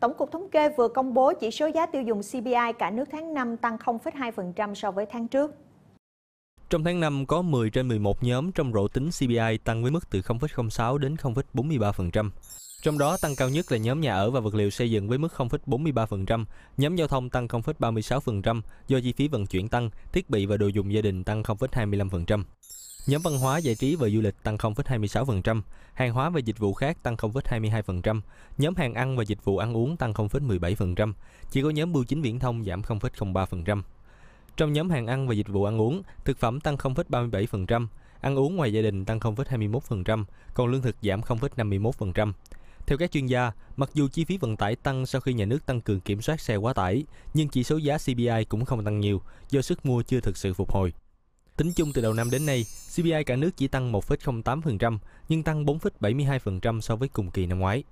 Tổng cục Thống kê vừa công bố chỉ số giá tiêu dùng CPI cả nước tháng 5 tăng 0,2% so với tháng trước. Trong tháng 5, có 10 trên 11 nhóm trong rổ tính CPI tăng với mức từ 0,06 đến 0,43%. Trong đó tăng cao nhất là nhóm nhà ở và vật liệu xây dựng với mức 0,43%, nhóm giao thông tăng 0,36% do chi phí vận chuyển tăng, thiết bị và đồ dùng gia đình tăng 0,25%. Nhóm văn hóa, giải trí và du lịch tăng 0,26%, hàng hóa và dịch vụ khác tăng 0,22%, nhóm hàng ăn và dịch vụ ăn uống tăng 0,17%, chỉ có nhóm bưu chính viễn thông giảm 0,03%. Trong nhóm hàng ăn và dịch vụ ăn uống, thực phẩm tăng 0,37%, ăn uống ngoài gia đình tăng 0,21%, còn lương thực giảm 0,51%. Theo các chuyên gia, mặc dù chi phí vận tải tăng sau khi nhà nước tăng cường kiểm soát xe quá tải, nhưng chỉ số giá CPI cũng không tăng nhiều do sức mua chưa thực sự phục hồi. Tính chung từ đầu năm đến nay, CPI cả nước chỉ tăng 1,08%, nhưng tăng 4,72% so với cùng kỳ năm ngoái.